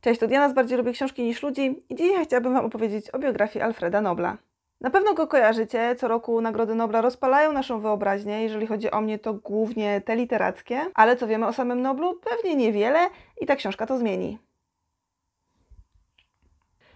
Cześć, to Diana z Bardziej Lubię Książki niż Ludzi i dzisiaj chciałabym Wam opowiedzieć o biografii Alfreda Nobla. Na pewno go kojarzycie, co roku Nagrody Nobla rozpalają naszą wyobraźnię, jeżeli chodzi o mnie to głównie te literackie, ale co wiemy o samym Noblu? Pewnie niewiele i ta książka to zmieni.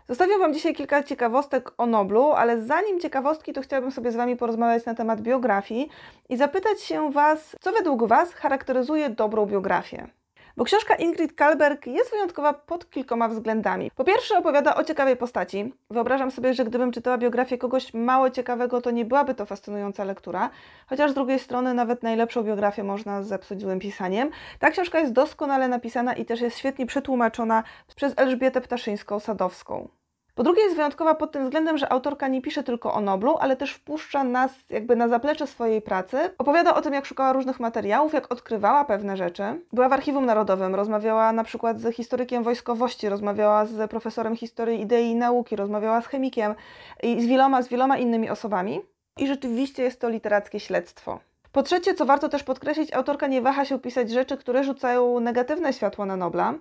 Zostawiam Wam dzisiaj kilka ciekawostek o Noblu, ale zanim ciekawostki, to chciałabym sobie z Wami porozmawiać na temat biografii i zapytać się Was, co według Was charakteryzuje dobrą biografię. Bo książka Ingrid Kalberg jest wyjątkowa pod kilkoma względami. Po pierwsze opowiada o ciekawej postaci. Wyobrażam sobie, że gdybym czytała biografię kogoś mało ciekawego, to nie byłaby to fascynująca lektura. Chociaż z drugiej strony nawet najlepszą biografię można zepsuć złym pisaniem. Ta książka jest doskonale napisana i też jest świetnie przetłumaczona przez Elżbietę Ptaszyńską-Sadowską. Po drugie jest wyjątkowa pod tym względem, że autorka nie pisze tylko o Noblu, ale też wpuszcza nas jakby na zaplecze swojej pracy. Opowiada o tym, jak szukała różnych materiałów, jak odkrywała pewne rzeczy. Była w Archiwum Narodowym, rozmawiała na przykład z historykiem wojskowości, rozmawiała z profesorem historii idei i nauki, rozmawiała z chemikiem i z wieloma, z wieloma innymi osobami. I rzeczywiście jest to literackie śledztwo. Po trzecie, co warto też podkreślić, autorka nie waha się pisać rzeczy, które rzucają negatywne światło na Nobla.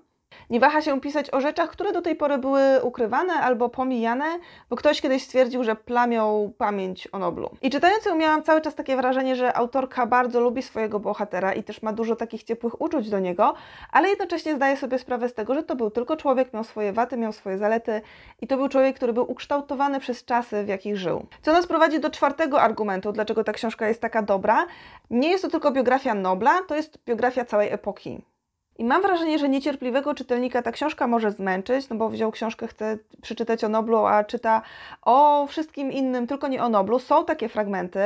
Nie waha się pisać o rzeczach, które do tej pory były ukrywane albo pomijane, bo ktoś kiedyś stwierdził, że plamią pamięć o Noblu. I czytając ją miałam cały czas takie wrażenie, że autorka bardzo lubi swojego bohatera i też ma dużo takich ciepłych uczuć do niego, ale jednocześnie zdaje sobie sprawę z tego, że to był tylko człowiek, miał swoje waty, miał swoje zalety i to był człowiek, który był ukształtowany przez czasy, w jakich żył. Co nas prowadzi do czwartego argumentu, dlaczego ta książka jest taka dobra. Nie jest to tylko biografia Nobla, to jest biografia całej epoki. I mam wrażenie, że niecierpliwego czytelnika ta książka może zmęczyć, no bo wziął książkę, chce przeczytać o Noblu, a czyta o wszystkim innym, tylko nie o Noblu. Są takie fragmenty.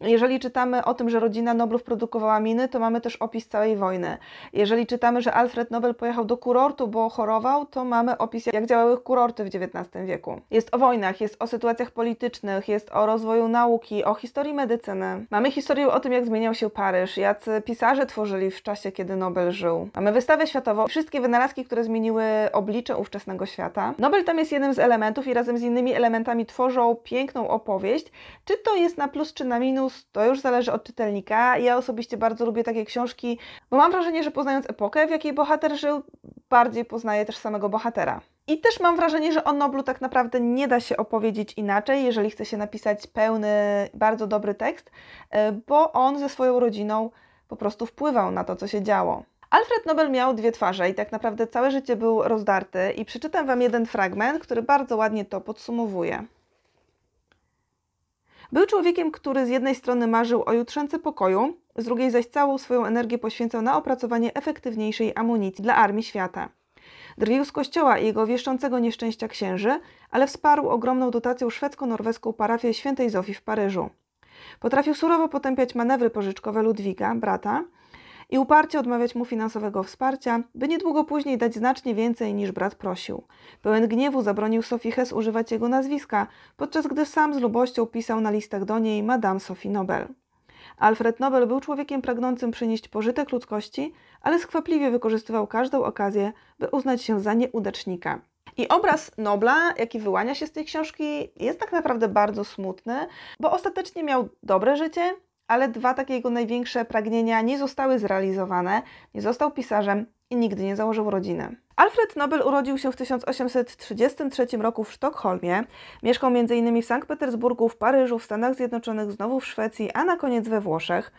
Jeżeli czytamy o tym, że rodzina Noblów produkowała miny, to mamy też opis całej wojny. Jeżeli czytamy, że Alfred Nobel pojechał do kurortu, bo chorował, to mamy opis, jak działały kurorty w XIX wieku. Jest o wojnach, jest o sytuacjach politycznych, jest o rozwoju nauki, o historii medycyny. Mamy historię o tym, jak zmieniał się Paryż, jacy pisarze tworzyli w czasie, kiedy Nobel żył. Mamy Mamy wystawę światową, wszystkie wynalazki, które zmieniły oblicze ówczesnego świata. Nobel tam jest jednym z elementów i razem z innymi elementami tworzą piękną opowieść. Czy to jest na plus, czy na minus, to już zależy od czytelnika. Ja osobiście bardzo lubię takie książki, bo mam wrażenie, że poznając epokę, w jakiej bohater żył, bardziej poznaję też samego bohatera. I też mam wrażenie, że o Noblu tak naprawdę nie da się opowiedzieć inaczej, jeżeli chce się napisać pełny, bardzo dobry tekst, e, bo on ze swoją rodziną po prostu wpływał na to, co się działo. Alfred Nobel miał dwie twarze i tak naprawdę całe życie był rozdarty i przeczytam Wam jeden fragment, który bardzo ładnie to podsumowuje. Był człowiekiem, który z jednej strony marzył o jutrzence pokoju, z drugiej zaś całą swoją energię poświęcał na opracowanie efektywniejszej amunicji dla armii świata. Drwił z kościoła i jego wieszczącego nieszczęścia księży, ale wsparł ogromną dotacją szwedzko-norweską parafię świętej Zofii w Paryżu. Potrafił surowo potępiać manewry pożyczkowe Ludwiga, brata, i uparcie odmawiać mu finansowego wsparcia, by niedługo później dać znacznie więcej niż brat prosił. Pełen gniewu zabronił Sophie Hess używać jego nazwiska, podczas gdy sam z lubością pisał na listach do niej Madame Sophie Nobel. Alfred Nobel był człowiekiem pragnącym przynieść pożytek ludzkości, ale skwapliwie wykorzystywał każdą okazję, by uznać się za nieudacznika. I obraz Nobla, jaki wyłania się z tej książki, jest tak naprawdę bardzo smutny, bo ostatecznie miał dobre życie, ale dwa takie jego największe pragnienia nie zostały zrealizowane, nie został pisarzem i nigdy nie założył rodziny. Alfred Nobel urodził się w 1833 roku w Sztokholmie, mieszkał m.in. w Sankt Petersburgu, w Paryżu, w Stanach Zjednoczonych, znowu w Szwecji, a na koniec we Włoszech.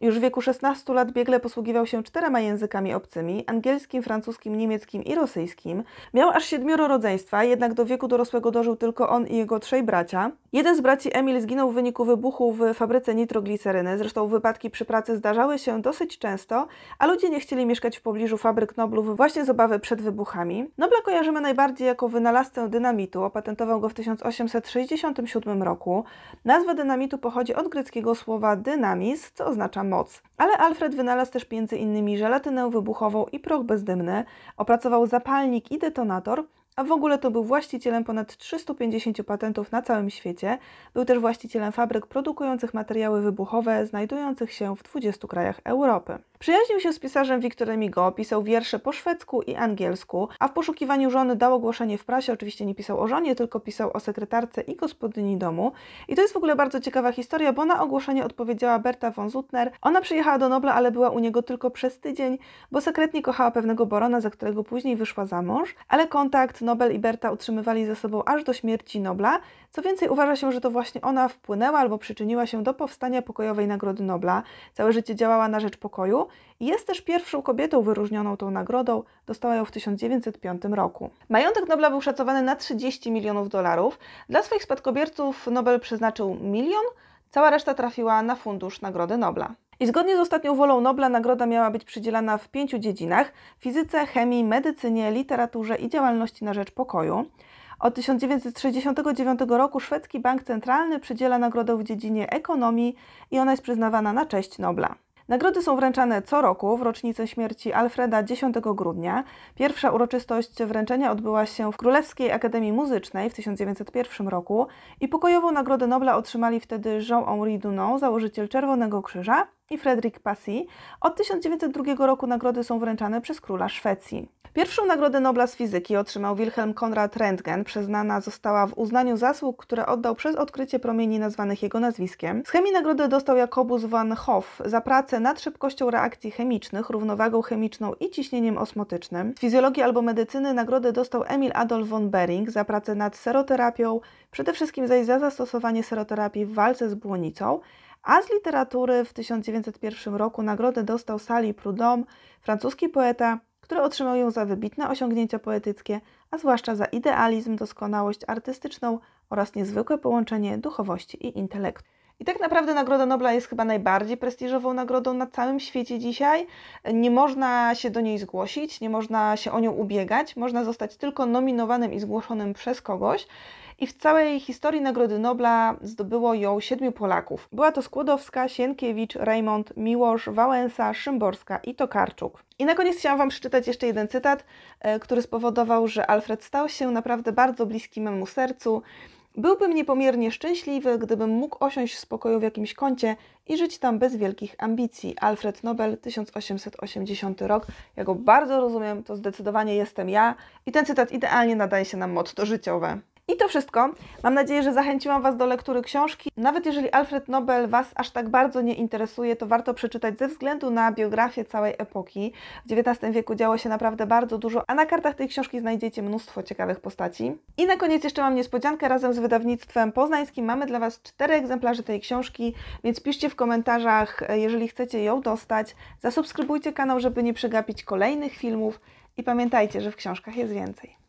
Już w wieku 16 lat biegle posługiwał się czterema językami obcymi angielskim, francuskim, niemieckim i rosyjskim. Miał aż siedmioro rodzeństwa, jednak do wieku dorosłego dożył tylko on i jego trzej bracia. Jeden z braci Emil zginął w wyniku wybuchu w fabryce nitrogliceryny. Zresztą wypadki przy pracy zdarzały się dosyć często, a ludzie nie chcieli mieszkać w pobliżu fabryk Noblów właśnie z obawy przed wybuchami. Nobla kojarzymy najbardziej jako wynalazcę dynamitu. Opatentował go w 1867 roku. Nazwa dynamitu pochodzi od greckiego słowa dynamis, co oznacza moc. Ale Alfred wynalazł też m.in. żelatynę wybuchową i proch bezdymny, opracował zapalnik i detonator, a w ogóle to był właścicielem ponad 350 patentów na całym świecie. Był też właścicielem fabryk produkujących materiały wybuchowe, znajdujących się w 20 krajach Europy. Przyjaźnił się z pisarzem Wiktorem Igo, pisał wiersze po szwedzku i angielsku, a w poszukiwaniu żony dał ogłoszenie w prasie, oczywiście nie pisał o żonie, tylko pisał o sekretarce i gospodyni domu. I to jest w ogóle bardzo ciekawa historia, bo na ogłoszenie odpowiedziała Berta von Zutner. Ona przyjechała do Nobla, ale była u niego tylko przez tydzień, bo sekretnie kochała pewnego barona, za którego później wyszła za mąż, ale kontakt Nobel i Berta utrzymywali ze sobą aż do śmierci Nobla. Co więcej, uważa się, że to właśnie ona wpłynęła albo przyczyniła się do powstania pokojowej Nagrody Nobla. Całe życie działała na rzecz pokoju, jest też pierwszą kobietą wyróżnioną tą nagrodą, dostała ją w 1905 roku. Majątek Nobla był szacowany na 30 milionów dolarów. Dla swoich spadkobierców Nobel przeznaczył milion, cała reszta trafiła na fundusz Nagrody Nobla. I zgodnie z ostatnią wolą Nobla nagroda miała być przydzielana w pięciu dziedzinach: fizyce, chemii, medycynie, literaturze i działalności na rzecz pokoju. Od 1969 roku szwedzki bank centralny przydziela nagrodę w dziedzinie ekonomii i ona jest przyznawana na cześć Nobla. Nagrody są wręczane co roku w rocznicę śmierci Alfreda 10 grudnia. Pierwsza uroczystość wręczenia odbyła się w Królewskiej Akademii Muzycznej w 1901 roku i pokojową Nagrodę Nobla otrzymali wtedy Jean-Henri Dunant, założyciel Czerwonego Krzyża, i Fredrik Passy, od 1902 roku nagrody są wręczane przez króla Szwecji. Pierwszą Nagrodę Nobla z fizyki otrzymał Wilhelm Konrad Rentgen. Przyznana została w uznaniu zasług, które oddał przez odkrycie promieni nazwanych jego nazwiskiem. Z chemii nagrodę dostał Jakobus van Hoff za pracę nad szybkością reakcji chemicznych, równowagą chemiczną i ciśnieniem osmotycznym. Z fizjologii albo medycyny nagrodę dostał Emil Adolf von Bering za pracę nad seroterapią, przede wszystkim zaś za zastosowanie seroterapii w walce z błonicą a z literatury w 1901 roku nagrodę dostał Sali Prudhomme, francuski poeta, który otrzymał ją za wybitne osiągnięcia poetyckie, a zwłaszcza za idealizm, doskonałość artystyczną oraz niezwykłe połączenie duchowości i intelektu. I tak naprawdę Nagroda Nobla jest chyba najbardziej prestiżową nagrodą na całym świecie dzisiaj. Nie można się do niej zgłosić, nie można się o nią ubiegać, można zostać tylko nominowanym i zgłoszonym przez kogoś. I w całej historii Nagrody Nobla zdobyło ją siedmiu Polaków. Była to Skłodowska, Sienkiewicz, Raymond, Miłosz, Wałęsa, Szymborska i Tokarczuk. I na koniec chciałam Wam przeczytać jeszcze jeden cytat, e, który spowodował, że Alfred stał się naprawdę bardzo bliski memu sercu Byłbym niepomiernie szczęśliwy, gdybym mógł osiąść w spokoju w jakimś kącie i żyć tam bez wielkich ambicji. Alfred Nobel, 1880 rok. Ja go bardzo rozumiem, to zdecydowanie jestem ja. I ten cytat idealnie nadaje się na motto życiowe. I to wszystko. Mam nadzieję, że zachęciłam Was do lektury książki. Nawet jeżeli Alfred Nobel Was aż tak bardzo nie interesuje, to warto przeczytać ze względu na biografię całej epoki. W XIX wieku działo się naprawdę bardzo dużo, a na kartach tej książki znajdziecie mnóstwo ciekawych postaci. I na koniec jeszcze mam niespodziankę. Razem z wydawnictwem poznańskim mamy dla Was cztery egzemplarze tej książki, więc piszcie w komentarzach, e, jeżeli chcecie ją dostać. Zasubskrybujcie kanał, żeby nie przegapić kolejnych filmów. I pamiętajcie, że w książkach jest więcej.